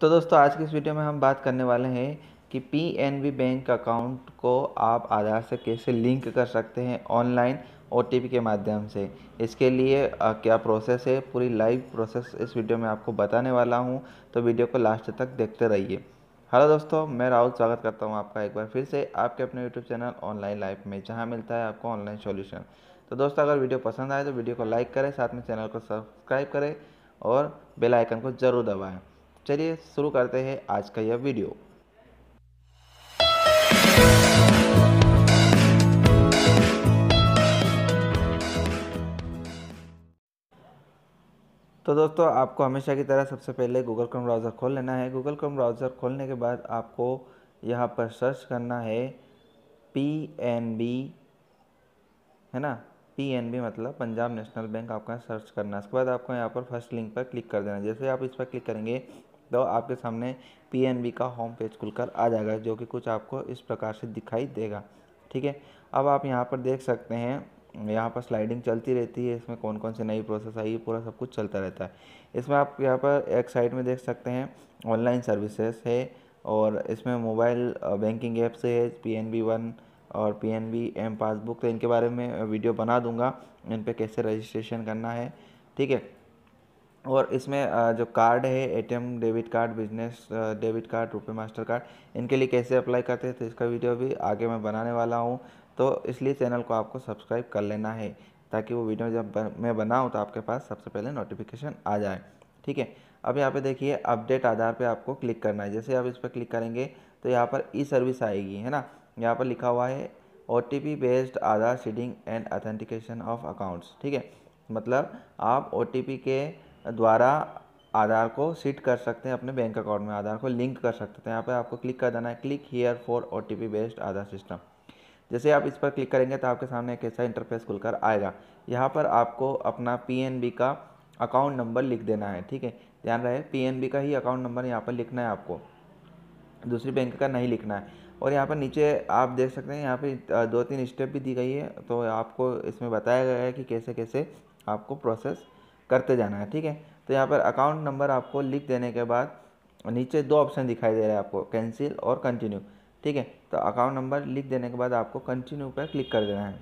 तो दोस्तों आज की इस वीडियो में हम बात करने वाले हैं कि पी बैंक अकाउंट को आप आधार से कैसे लिंक कर सकते हैं ऑनलाइन ओ के माध्यम से इसके लिए आ, क्या प्रोसेस है पूरी लाइव प्रोसेस इस वीडियो में आपको बताने वाला हूँ तो वीडियो को लास्ट तक देखते रहिए हेलो दोस्तों मैं राहुल स्वागत करता हूँ आपका एक बार फिर से आपके अपने यूट्यूब चैनल ऑनलाइन लाइफ में जहाँ मिलता है आपको ऑनलाइन सोल्यूशन तो दोस्तों अगर वीडियो पसंद आए तो वीडियो को लाइक करें साथ में चैनल को सब्सक्राइब करें और बेल आइकन को ज़रूर दबाएं चलिए शुरू करते हैं आज का यह वीडियो तो दोस्तों आपको हमेशा की तरह सबसे पहले गूगल क्रोम ब्राउज़र खोल लेना है गूगल क्रोम ब्राउज़र खोलने के बाद आपको यहाँ पर सर्च करना है पी एन बी है ना पी एन बी मतलब पंजाब नेशनल बैंक आपको सर्च करना है उसके बाद आपको यहाँ पर फर्स्ट लिंक पर क्लिक कर देना जैसे आप इस पर क्लिक करेंगे सकते हो आपके सामने पी का होम पेज खुलकर आ जाएगा जो कि कुछ आपको इस प्रकार से दिखाई देगा ठीक है अब आप यहाँ पर देख सकते हैं यहाँ पर स्लाइडिंग चलती रहती है इसमें कौन कौन से नई प्रोसेस आई है पूरा सब कुछ चलता रहता है इसमें आप यहाँ पर एक साइड में देख सकते हैं ऑनलाइन सर्विसेज है और इसमें मोबाइल बैंकिंग ऐप्स है पी एन बी वन और P N B M passbook तो इनके बारे में वीडियो बना दूंगा इन पर कैसे रजिस्ट्रेशन करना है ठीक है और इसमें जो कार्ड है ATM debit card business debit card RuPay Mastercard इनके लिए कैसे अप्लाई करते हैं तो इसका वीडियो भी आगे मैं बनाने वाला हूँ तो इसलिए चैनल को आपको सब्सक्राइब कर लेना है ताकि वो वीडियो जब मैं बनाऊँ तो आपके पास सबसे पहले नोटिफिकेशन आ जाए ठीक है अब यहाँ पे देखिए अपडेट आधार पे आपको क्लिक करना है जैसे आप इस पर क्लिक करेंगे तो यहाँ पर ई सर्विस आएगी है ना यहाँ पर लिखा हुआ है ओ based Aadhaar seeding and authentication of accounts ठीक है मतलब आप ओ के द्वारा आधार को सीट कर सकते हैं अपने बैंक अकाउंट में आधार को लिंक कर सकते हैं यहाँ पर आपको क्लिक कर देना है क्लिक हीयर फॉर ओ बेस्ड आधार सिस्टम जैसे आप इस पर क्लिक करेंगे तो आपके सामने एक ऐसा इंटरफेस खुलकर आएगा यहाँ पर आपको अपना पी का अकाउंट नंबर लिख देना है ठीक है ध्यान रहे पी का ही अकाउंट नंबर यहाँ पर लिखना है आपको दूसरी बैंक का नहीं लिखना है और यहाँ पर नीचे आप देख सकते हैं यहाँ पर दो तीन स्टेप भी दी गई है तो आपको इसमें बताया गया है कि कैसे कैसे आपको प्रोसेस करते जाना है ठीक है तो यहाँ पर अकाउंट नंबर आपको लिख देने के बाद नीचे दो ऑप्शन दिखाई दे रहे हैं आपको कैंसिल और कंटिन्यू ठीक है तो अकाउंट नंबर लिख देने के बाद आपको कंटिन्यू पर क्लिक कर देना है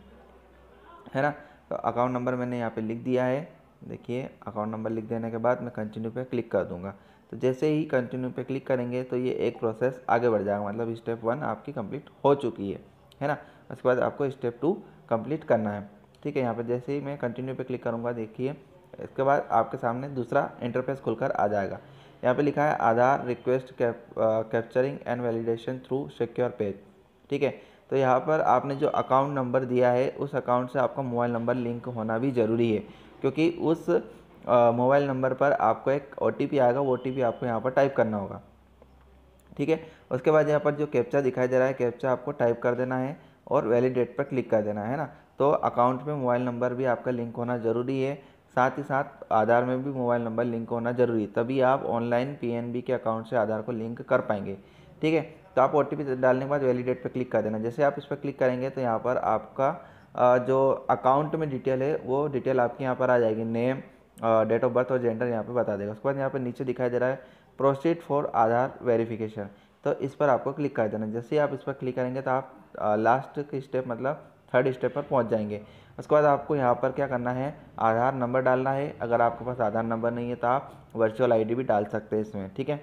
है ना तो अकाउंट नंबर मैंने यहाँ पे लिख दिया है देखिए अकाउंट नंबर लिख देने के बाद मैं कंटिन्यू पे क्लिक कर दूंगा तो जैसे ही कंटिन्यू पे क्लिक करेंगे तो ये एक प्रोसेस आगे बढ़ जाएगा मतलब स्टेप वन आपकी कंप्लीट हो चुकी है है ना उसके बाद आपको स्टेप टू कंप्लीट करना है ठीक है यहाँ पर जैसे ही मैं कंटिन्यू पर क्लिक करूँगा देखिए इसके बाद आपके सामने दूसरा इंटरफेस खुलकर आ जाएगा यहाँ पे लिखा है Aadhaar request capturing and validation through secure page ठीक है तो यहाँ पर आपने जो अकाउंट नंबर दिया है उस अकाउंट से आपका मोबाइल नंबर लिंक होना भी ज़रूरी है क्योंकि उस मोबाइल नंबर पर आपको एक ओ आएगा वो ओ आपको यहाँ पर टाइप करना होगा ठीक है उसके बाद यहाँ पर जो कैप्चा दिखाई दे रहा है कैप्चा आपको टाइप कर देना है और वैलिडेट पर क्लिक कर देना है ना तो अकाउंट में मोबाइल नंबर भी आपका लिंक होना ज़रूरी है साथ ही साथ आधार में भी मोबाइल नंबर लिंक होना जरूरी तभी आप ऑनलाइन पी के अकाउंट से आधार को लिंक कर पाएंगे ठीक है तो आप ओ डालने के बाद वैलिडेट पर क्लिक कर देना जैसे आप इस पर क्लिक करेंगे तो यहाँ पर आपका जो अकाउंट में डिटेल है वो डिटेल आपके यहाँ पर आ जाएगी नेम डेट ऑफ बर्थ और जेंडर यहाँ पे बता देगा उसके बाद यहाँ पर नीचे दिखाई दे रहा है प्रोसीड फॉर आधार वेरिफिकेशन तो इस पर आपको क्लिक कर देना जैसे आप इस पर क्लिक करेंगे तो आप लास्ट की स्टेप मतलब थर्ड स्टेप पर पहुंच जाएंगे उसके बाद आपको यहाँ पर क्या करना है आधार नंबर डालना है अगर आपके पास आधार नंबर नहीं है तो आप वर्चुअल आई भी डाल सकते हैं इसमें ठीक है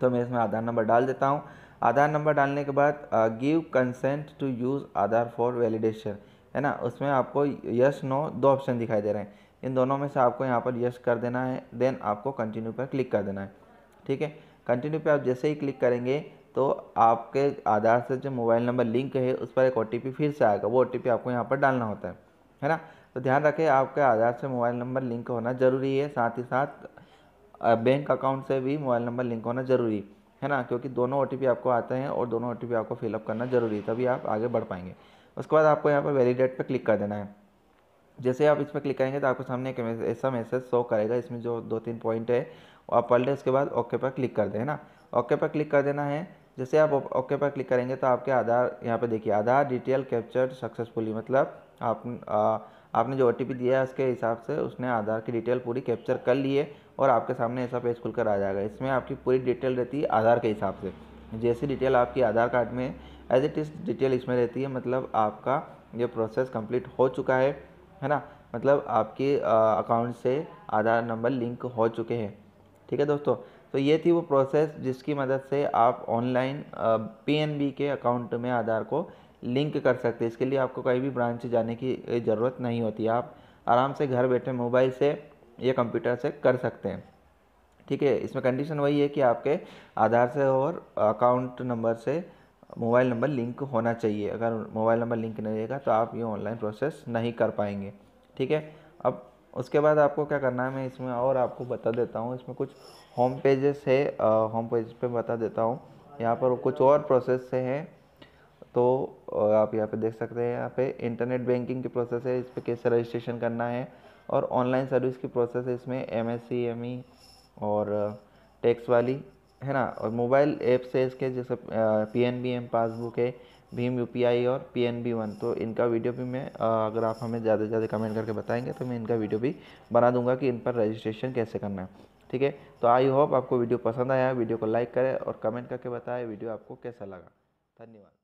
तो मैं इसमें आधार नंबर डाल देता हूँ आधार नंबर डालने के बाद give consent to use Aadhaar for validation है ना उसमें आपको यस नो दो ऑप्शन दिखाई दे रहे हैं इन दोनों में से आपको यहाँ पर यस कर देना है देन आपको कंटिन्यू पर क्लिक कर देना है ठीक है कंटिन्यू पे आप जैसे ही क्लिक करेंगे तो आपके आधार से जो मोबाइल नंबर लिंक है उस पर एक ओ फिर से आएगा वो ओ आपको यहाँ पर डालना होता है है ना तो ध्यान रखें आपके आधार से मोबाइल नंबर लिंक होना ज़रूरी है साथ ही साथ बैंक अकाउंट से भी मोबाइल नंबर लिंक होना ज़रूरी है ना क्योंकि दोनों ओ आपको आते हैं और दोनों ओ आपको फिलअप करना ज़रूरी है तभी आप आगे बढ़ पाएंगे उसके बाद आपको यहाँ पर वैलिडेट पर क्लिक कर देना है जैसे आप इस पर क्लिक करेंगे तो आपको सामने एक ऐसा मैसेज शो करेगा इसमें जो दो तीन पॉइंट है आप पढ़ लें उसके बाद ओके पर क्लिक कर दें है ना ओके पर क्लिक कर देना है जैसे आप ओके पर क्लिक करेंगे तो आपके आधार यहाँ पे देखिए आधार डिटेल कैप्चर्ड सक्सेसफुली मतलब आप आ, आपने जो ओ दिया है उसके हिसाब से उसने आधार की डिटेल पूरी कैप्चर कर ली है और आपके सामने ऐसा पेज खुलकर आ जाएगा इसमें आपकी पूरी डिटेल रहती है आधार के हिसाब से जैसी डिटेल आपकी आधार कार्ड में एज इट इज़ डिटेल इसमें रहती है मतलब आपका ये प्रोसेस कंप्लीट हो चुका है है ना मतलब आपके अकाउंट से आधार नंबर लिंक हो चुके हैं ठीक है दोस्तों तो ये थी वो प्रोसेस जिसकी मदद से आप ऑनलाइन पीएनबी के अकाउंट में आधार को लिंक कर सकते हैं इसके लिए आपको कहीं भी ब्रांच जाने की ज़रूरत नहीं होती आप आराम से घर बैठे मोबाइल से या कंप्यूटर से कर सकते हैं ठीक है इसमें कंडीशन वही है कि आपके आधार से और अकाउंट नंबर से मोबाइल नंबर लिंक होना चाहिए अगर मोबाइल नंबर लिंक नहीं रहेगा तो आप ये ऑनलाइन प्रोसेस नहीं कर पाएंगे ठीक है अब उसके बाद आपको क्या करना है मैं इसमें और आपको बता देता हूँ इसमें कुछ होम पेजेस है होम पेज पे बता देता हूँ यहाँ पर कुछ और प्रोसेस से हैं तो आप यहाँ पे देख सकते हैं यहाँ पे इंटरनेट बैंकिंग की प्रोसेस है इस पर कैसे रजिस्ट्रेशन करना है और ऑनलाइन सर्विस की प्रोसेस है इसमें M S C M E और टैक्स वाली है ना और मोबाइल ऐप्स है इसके जैसे P N B M passbook है भीम यू और पी एन बी वन तो इनका वीडियो भी मैं अगर आप हमें ज़्यादा से ज़्यादा कमेंट करके बताएंगे तो मैं इनका वीडियो भी बना दूंगा कि इन पर रजिस्ट्रेशन कैसे करना है ठीक है तो आई होप आपको वीडियो पसंद आया वीडियो को लाइक करें और कमेंट करके बताएं वीडियो आपको कैसा लगा धन्यवाद